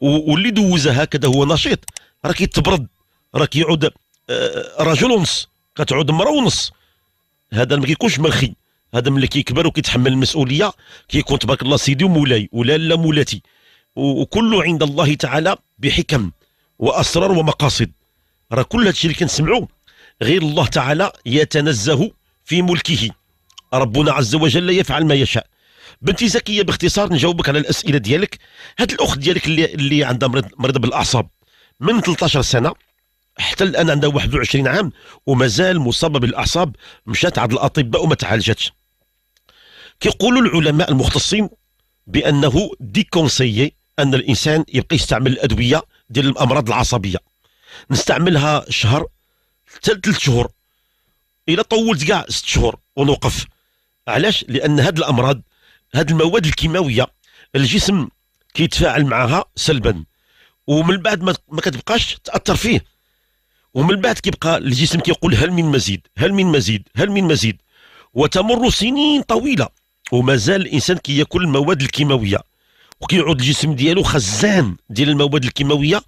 واللي دوزها هكذا هو نشيط راه كيتبرد راه كيعود آه، رجل ونص كتعود مرا ونص هذا ما كيكونش مرخي هذا ملي كيكبر وكيتحمل المسؤوليه كيكون تبارك الله سيدي ومولاي لا مولاتي وكل عند الله تعالى بحكم واسرار ومقاصد راه كل هادشي اللي كنسمعوا غير الله تعالى يتنزه في ملكه ربنا عز وجل يفعل ما يشاء بنتي زكيه باختصار نجاوبك على الاسئله ديالك هاد الاخت ديالك اللي اللي عندها مرض مرض بالاعصاب من 13 سنه حتى الان عندها 21 عام ومازال مصابه بالاعصاب مشات عند الاطباء وما تعالجتش كيقولوا العلماء المختصين بانه دي ان الانسان يبقى يستعمل الادويه ديال الامراض العصبيه نستعملها شهر حتى ثلاث شهور الى طولت كاع ست شهور ونوقف علاش لان هاد الامراض هاد المواد الكيماويه الجسم كيتفاعل معها سلبا ومن بعد ما كتبقاش تاثر فيه ومن بعد كيبقى الجسم كيقول هل من مزيد هل من مزيد هل من مزيد وتمر سنين طويله ومازال الانسان كياكل المواد الكيماويه وكيعود الجسم ديالو خزان ديال المواد الكيماويه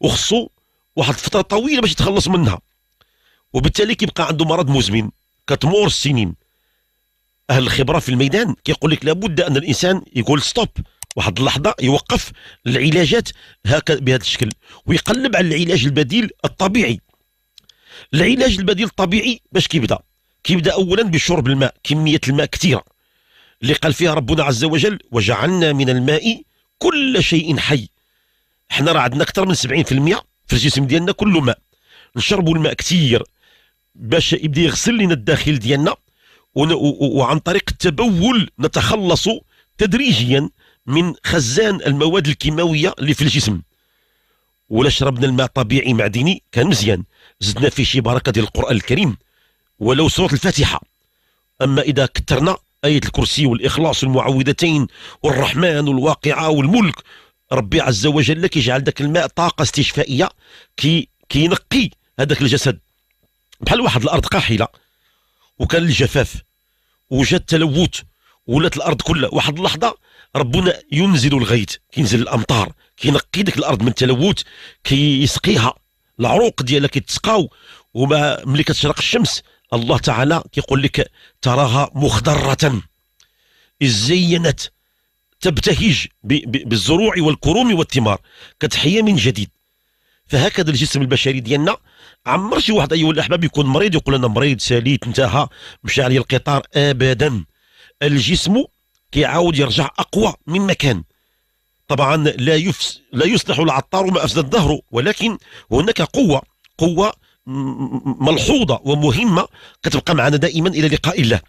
وخصو واحد الفتره طويله باش يتخلص منها وبالتالي كيبقى عنده مرض مزمن كتمر السنين اهل الخبره في الميدان كيقول لك لابد ان الانسان يقول ستوب واحد اللحظه يوقف العلاجات هكذا بهذا الشكل ويقلب على العلاج البديل الطبيعي العلاج البديل الطبيعي باش كيبدا كيبدا اولا بشرب الماء كميه الماء كثيره اللي قال فيها ربنا عز وجل وجعلنا من الماء كل شيء حي حنا راه عندنا اكثر من 70% في الجسم ديالنا كله ماء نشربوا الماء كثير باش يبدا يغسل لنا الداخل ديالنا وعن طريق التبول نتخلص تدريجيا من خزان المواد الكيماويه اللي في الجسم ولا شربنا الماء طبيعي معدني كان مزيان زدنا فيه شي بركه ديال القران الكريم ولو سوره الفاتحه اما اذا كثرنا آية الكرسي والإخلاص والمعوذتين والرحمن والواقعة والملك ربي عز وجل كيجعل ذاك الماء طاقة استشفائية كي كينقي هذاك الجسد بحال واحد الأرض قاحلة وكان الجفاف وجا التلوث ولات الارض كلها واحد اللحظه ربنا ينزل الغيث كينزل الامطار كينقي ديك الارض من التلوث كيسقيها العروق ديالها كيتسقاو وما ملي كتشرق الشمس الله تعالى كيقول لك تراها مخضرة ازينت تبتهج بالزروع والكروم والثمار كتحيا من جديد فهكذا الجسم البشري ديالنا عمر شي واحد ايها الاحباب يكون مريض يقول انا مريض ساليت انتهى مشى عليه القطار ابدا الجسم كيعاود يرجع اقوى مما كان طبعا لا يفس لا يصلح العطار ما افسد الدهر ولكن هناك قوه قوه ملحوظه ومهمه كتبقى معنا دائما الى لقاء الله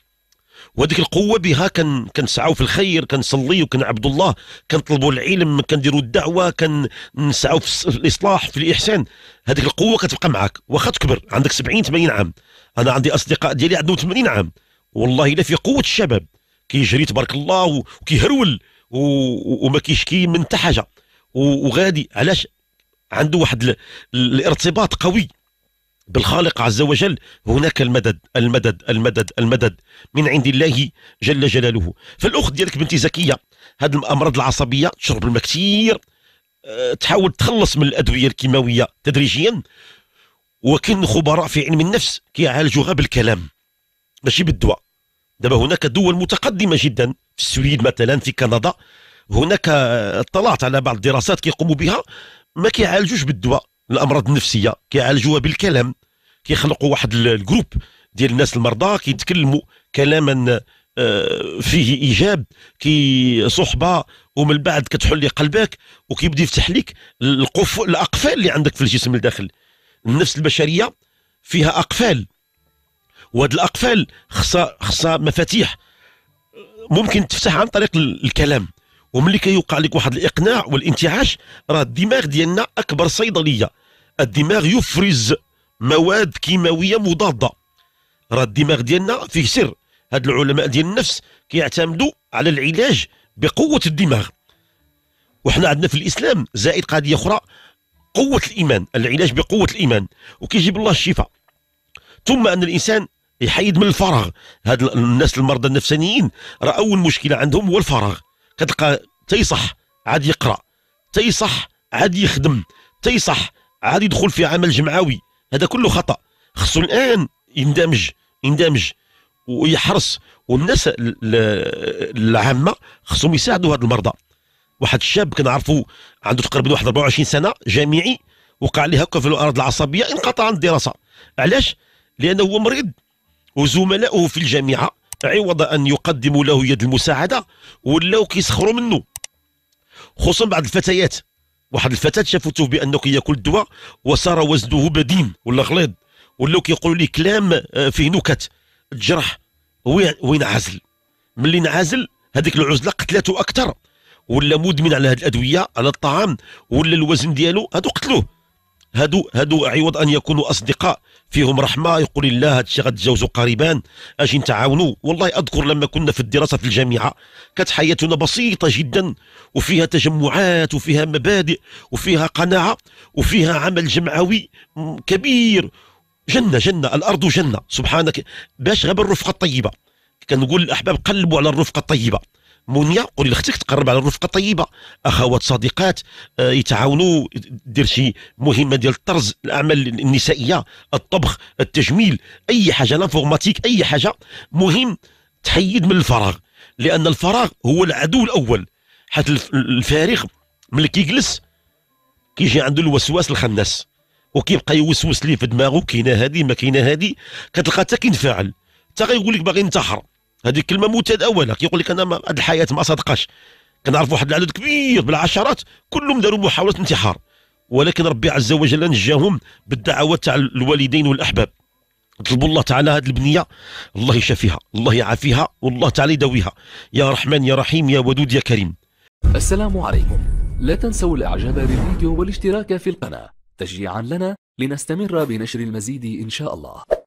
وديك القوه بها كان كنسعاو في الخير كنصليوا كنعبدوا الله كنطلبوا العلم كنديروا الدعوه كنسعوا في الاصلاح في الاحسان هذيك القوه كتبقى معك واخا تكبر عندك 70 80 عام انا عندي اصدقاء ديالي عندهم 80 عام والله الا في قوه الشباب كيجري تبارك الله وكيهرول وما كيشكي من حتى حاجه وغادي علاش عنده واحد الارتباط قوي بالخالق عز وجل هناك المدد المدد المدد المدد من عند الله جل جلاله فالاخت ديالك بنتي زكيه هذه الامراض العصبيه تشرب الماء كثير آه، تحاول تخلص من الادويه الكيماويه تدريجيا وكن خبراء في علم النفس كيعالجوها بالكلام ماشي بالدواء دابا هناك دول متقدمه جدا في السويد مثلا في كندا هناك آه، اطلعت على بعض الدراسات كيقوموا بها ما كيعالجوش بالدواء الامراض النفسيه كيعالجوها بالكلام كيخلقوا واحد الجروب ديال الناس المرضى كيتكلموا كلاما آه، فيه ايجاب كي صحبه ومن بعد كتحل قلبك وكيبدا يفتح لك الاقفال اللي عندك في الجسم الداخل النفس البشريه فيها اقفال وهاد الاقفال خصها خصها مفاتيح ممكن تفتح عن طريق الكلام وملي كيوقع لك واحد الاقناع والانتعاش راه الدماغ ديالنا اكبر صيدليه الدماغ يفرز مواد كيماويه مضاده راه الدماغ ديالنا فيه سر هاد العلماء ديال النفس كيعتمدوا على العلاج بقوه الدماغ وحنا عندنا في الاسلام زائد قضيه اخرى قوه الايمان العلاج بقوه الايمان وكيجيب الله الشفاء ثم ان الانسان يحيد من الفراغ هاد الناس المرضى النفسانيين راه اول مشكله عندهم هو الفراغ كتلقى تيصح عاد يقرا تيصح عاد يخدم تيصح عاد يدخل في عمل جمعوي هذا كله خطا خصو الان يندمج يندمج ويحرص والناس العامه خصهم يساعدوا هاد المرضى واحد الشاب كنعرفو عنده تقريبا واحد 24 سنه جامعي وقع ليه هكا في الاراضي العصبيه انقطع عن الدراسه علاش لانه هو مريض وزملائه في الجامعه عوض ان يقدموا له يد المساعده ولاو كيسخروا منه خصوصا بعض الفتيات واحد الفتاه شافته بانه كياكل الدواء وصار وزنه بديم ولا غليظ ولاو كيقولوا ليه كلام آه، فيه نكت تجرح وينعزل ملي انعزل هذيك العزله قتلته اكثر ولا مدمن على هذه الادويه على الطعام ولا الوزن ديالو هادو قتلوه هادو هادو عوض ان يكونوا اصدقاء فيهم رحمه يقول الله هادشي غتجاوزوا قريبان اجي نتعاونوا والله اذكر لما كنا في الدراسه في الجامعه كانت حياتنا بسيطه جدا وفيها تجمعات وفيها مبادئ وفيها قناعه وفيها عمل جمعوي كبير جنه جنه الارض جنه سبحانك باش غير الرفقه الطيبه كنقول الاحباب قلبوا على الرفقه الطيبه منيا قولي لاختك تقرب على رفقه طيبه اخوات صديقات آه، يتعاونوا دير شي مهمه ديال الطرز الاعمال النسائيه الطبخ التجميل اي حاجه لانفورماتيك اي حاجه مهم تحيد من الفراغ لان الفراغ هو العدو الاول حيت الفارغ ملي كيجلس كيجي عنده الوسواس الخناس وكيبقى يوسوس ليه في دماغه كاينه هذه ما كاينه هذه كتلقى حتى كينفعل حتى غيقول لك باغي ينتحر هذه كلمه مبتدا اولا كيقول لك انا هذه الحياه ما صدقاش كنعرف واحد العدد كبير بالعشرات كلهم داروا محاوله انتحار ولكن ربي عز وجل نجاهم بالدعوات تاع الوالدين والاحباب طلبوا الله تعالى هذه البنيه الله يشافيها الله يعافيها والله تعالى يداويها يا رحمن يا رحيم يا ودود يا كريم السلام عليكم لا تنسوا الاعجاب بالفيديو والاشتراك في القناه تشجيعا لنا لنستمر بنشر المزيد ان شاء الله